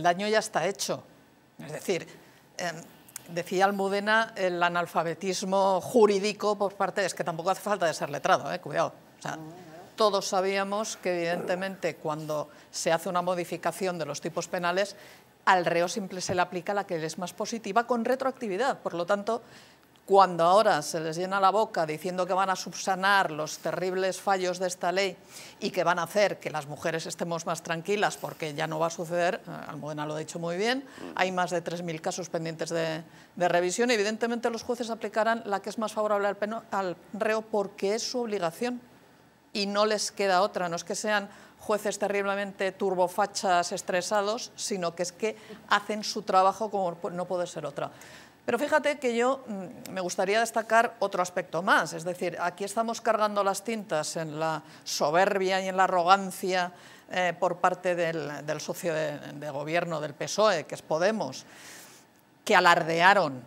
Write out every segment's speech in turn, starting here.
El daño ya está hecho. Es decir, em, decía Almudena el analfabetismo jurídico por parte, de... es que tampoco hace falta de ser letrado, eh, cuidado. todos sabíamos que evidentemente cuando se hace una modificación de los tipos penales, al reo simple se le aplica la que es más positiva con retroactividad. Por lo tanto, cuando ahora se les llena la boca diciendo que van a subsanar los terribles fallos de esta ley y que van a hacer que las mujeres estemos más tranquilas porque ya no va a suceder, eh, Almudena lo ha dicho muy bien, hay más de 3.000 casos pendientes de, revisión, evidentemente los jueces aplicarán la que es más favorable al, al reo porque es su obligación y no les queda otra. No es que sean jueces terriblemente turbofachas, estresados, sino que es que hacen su trabajo como no puede ser otra. Pero fíjate que yo mm, me gustaría destacar otro aspecto más, es decir, aquí estamos cargando las tintas en la soberbia y en la arrogancia eh, por parte del, socio de gobierno del PSOE, que es Podemos, que alardearon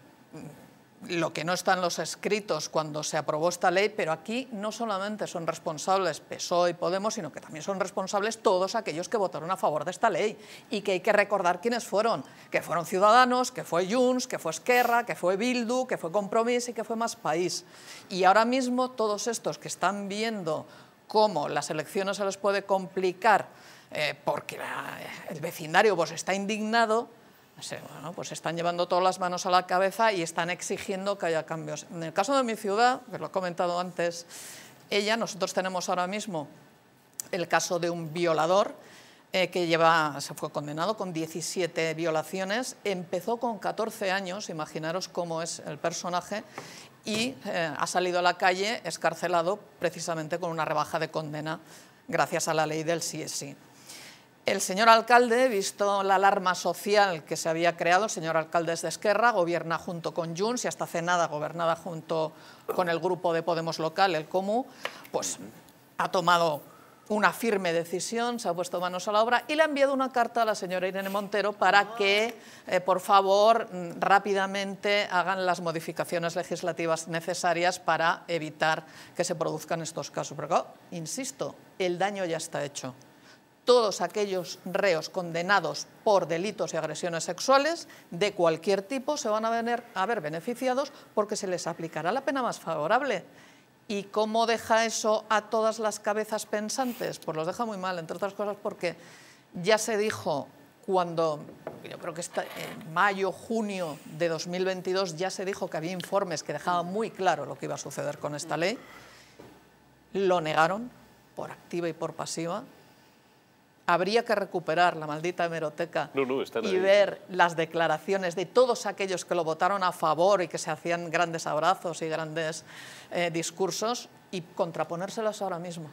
lo que no está en los escritos cuando se aprobó esta ley, pero aquí no solamente son responsables PSOE y Podemos, sino que también son responsables todos aquellos que votaron a favor de esta ley y que hay que recordar quiénes fueron, que fueron Ciudadanos, que fue Junts, que fue Esquerra, que fue Bildu, que fue Compromís y que fue Más País. Y ahora mismo todos estos que están viendo cómo las elecciones se les puede complicar eh, porque el vecindario pues, está indignado, bueno, pues están llevando todas las manos a la cabeza y están exigiendo que haya cambios. En el caso de mi ciudad, que lo he comentado antes, ella, nosotros tenemos ahora mismo el caso de un violador eh, que lleva, se fue condenado con 17 violaciones, empezó con 14 años, imaginaros cómo es el personaje, y eh, ha salido a la calle escarcelado precisamente con una rebaja de condena gracias a la ley del sí sí. El señor alcalde, visto la alarma social que se había creado, el señor alcalde es de Esquerra, gobierna junto con Junts y hasta hace nada gobernaba junto con el grupo de Podemos local, el Comú, pues ha tomado una firme decisión, se ha puesto manos a la obra y le ha enviado una carta a la señora Irene Montero para que, eh, por favor, mm, rápidamente hagan las modificaciones legislativas necesarias para evitar que se produzcan estos casos. Pero, insisto, el daño ya está hecho todos aquellos reos condenados por delitos y agresiones sexuales de cualquier tipo se van a, ver beneficiados porque se les aplicará la pena más favorable. ¿Y cómo deja eso a todas las cabezas pensantes? Pues los deja muy mal, entre otras cosas porque ya se dijo cuando, yo creo que está, en mayo, junio de 2022, ya se dijo que había informes que dejaban muy claro lo que iba a suceder con esta ley. Lo negaron por activa y por pasiva habría que recuperar la maldita hemeroteca y ver las declaraciones de todos aquellos que lo votaron a favor y que se hacían grandes abrazos y grandes eh, discursos y contraponérselos ahora mismo.